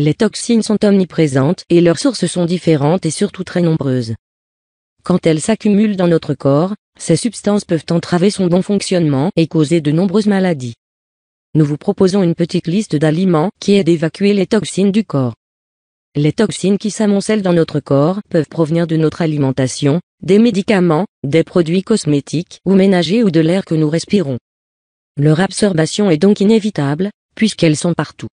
Les toxines sont omniprésentes et leurs sources sont différentes et surtout très nombreuses. Quand elles s'accumulent dans notre corps, ces substances peuvent entraver son bon fonctionnement et causer de nombreuses maladies. Nous vous proposons une petite liste d'aliments qui aident à évacuer les toxines du corps. Les toxines qui s'amoncellent dans notre corps peuvent provenir de notre alimentation, des médicaments, des produits cosmétiques ou ménagers ou de l'air que nous respirons. Leur absorption est donc inévitable, puisqu'elles sont partout.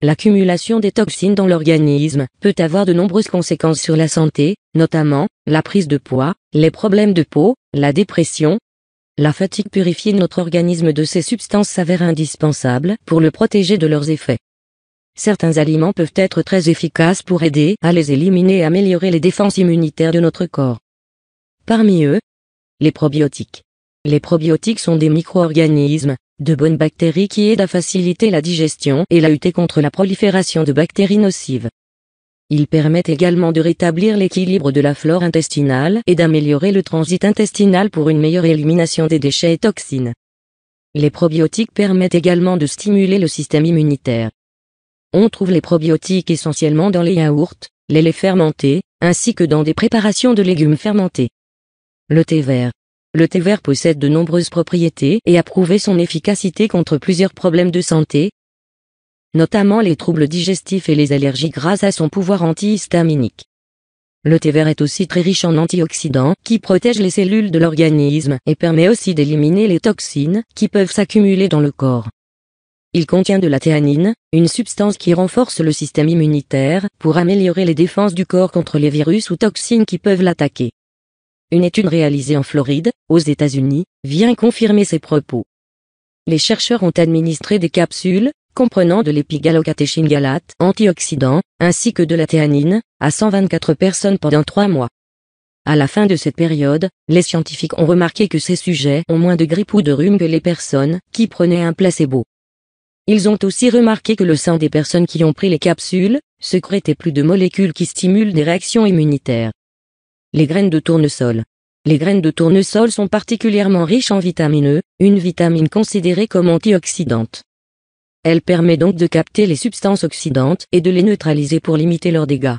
L'accumulation des toxines dans l'organisme peut avoir de nombreuses conséquences sur la santé, notamment la prise de poids, les problèmes de peau, la dépression. La fatigue de notre organisme de ces substances s'avère indispensable pour le protéger de leurs effets. Certains aliments peuvent être très efficaces pour aider à les éliminer et améliorer les défenses immunitaires de notre corps. Parmi eux, les probiotiques. Les probiotiques sont des micro-organismes de bonnes bactéries qui aident à faciliter la digestion et la lutter contre la prolifération de bactéries nocives. Ils permettent également de rétablir l'équilibre de la flore intestinale et d'améliorer le transit intestinal pour une meilleure élimination des déchets et toxines. Les probiotiques permettent également de stimuler le système immunitaire. On trouve les probiotiques essentiellement dans les yaourts, les laits fermentés, ainsi que dans des préparations de légumes fermentés. Le thé vert, le thé vert possède de nombreuses propriétés et a prouvé son efficacité contre plusieurs problèmes de santé, notamment les troubles digestifs et les allergies grâce à son pouvoir antihistaminique. Le thé vert est aussi très riche en antioxydants qui protègent les cellules de l'organisme et permet aussi d'éliminer les toxines qui peuvent s'accumuler dans le corps. Il contient de la théanine, une substance qui renforce le système immunitaire pour améliorer les défenses du corps contre les virus ou toxines qui peuvent l'attaquer. Une étude réalisée en Floride, aux États-Unis, vient confirmer ces propos. Les chercheurs ont administré des capsules, comprenant de l'épigallocatéchine galate, antioxydant, ainsi que de la théanine, à 124 personnes pendant trois mois. À la fin de cette période, les scientifiques ont remarqué que ces sujets ont moins de grippe ou de rhume que les personnes qui prenaient un placebo. Ils ont aussi remarqué que le sang des personnes qui ont pris les capsules sécrétait plus de molécules qui stimulent des réactions immunitaires les graines de tournesol. Les graines de tournesol sont particulièrement riches en vitamine E, une vitamine considérée comme antioxydante. Elle permet donc de capter les substances oxydantes et de les neutraliser pour limiter leurs dégâts.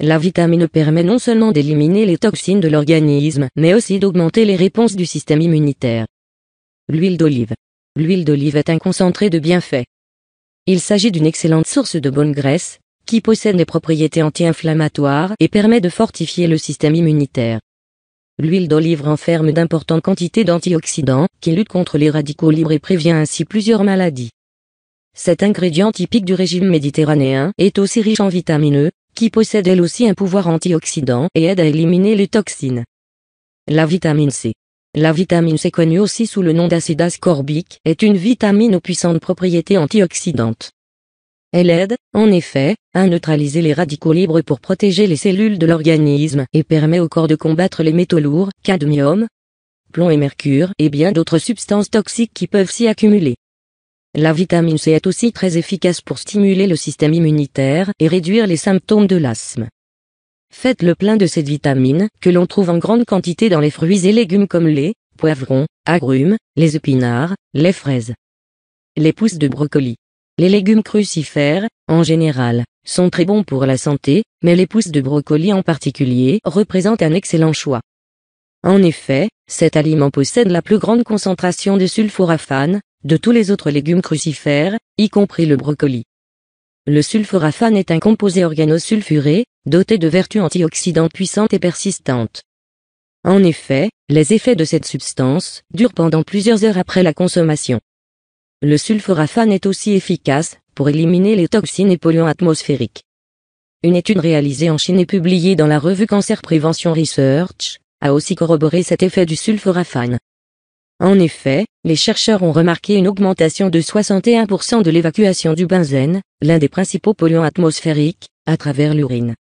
La vitamine E permet non seulement d'éliminer les toxines de l'organisme, mais aussi d'augmenter les réponses du système immunitaire. L'huile d'olive. L'huile d'olive est un concentré de bienfaits. Il s'agit d'une excellente source de bonne graisse, qui possède des propriétés anti-inflammatoires et permet de fortifier le système immunitaire. L'huile d'olive renferme d'importantes quantités d'antioxydants qui luttent contre les radicaux libres et prévient ainsi plusieurs maladies. Cet ingrédient typique du régime méditerranéen est aussi riche en vitamine E, qui possède elle aussi un pouvoir antioxydant et aide à éliminer les toxines. La vitamine C. La vitamine C connue aussi sous le nom d'acide ascorbique est une vitamine aux puissantes propriétés antioxydantes. Elle aide, en effet, à neutraliser les radicaux libres pour protéger les cellules de l'organisme et permet au corps de combattre les métaux lourds, cadmium, plomb et mercure et bien d'autres substances toxiques qui peuvent s'y accumuler. La vitamine C est aussi très efficace pour stimuler le système immunitaire et réduire les symptômes de l'asthme. Faites le plein de cette vitamine, que l'on trouve en grande quantité dans les fruits et légumes comme les poivrons, agrumes, les épinards, les fraises, les pousses de brocoli. Les légumes crucifères, en général, sont très bons pour la santé, mais les pousses de brocoli en particulier représentent un excellent choix. En effet, cet aliment possède la plus grande concentration de sulforaphane, de tous les autres légumes crucifères, y compris le brocoli. Le sulforaphane est un composé organosulfuré, doté de vertus antioxydantes puissantes et persistantes. En effet, les effets de cette substance durent pendant plusieurs heures après la consommation. Le sulforaphane est aussi efficace pour éliminer les toxines et polluants atmosphériques. Une étude réalisée en Chine et publiée dans la revue Cancer Prevention Research a aussi corroboré cet effet du sulforaphane. En effet, les chercheurs ont remarqué une augmentation de 61% de l'évacuation du benzène, l'un des principaux polluants atmosphériques, à travers l'urine.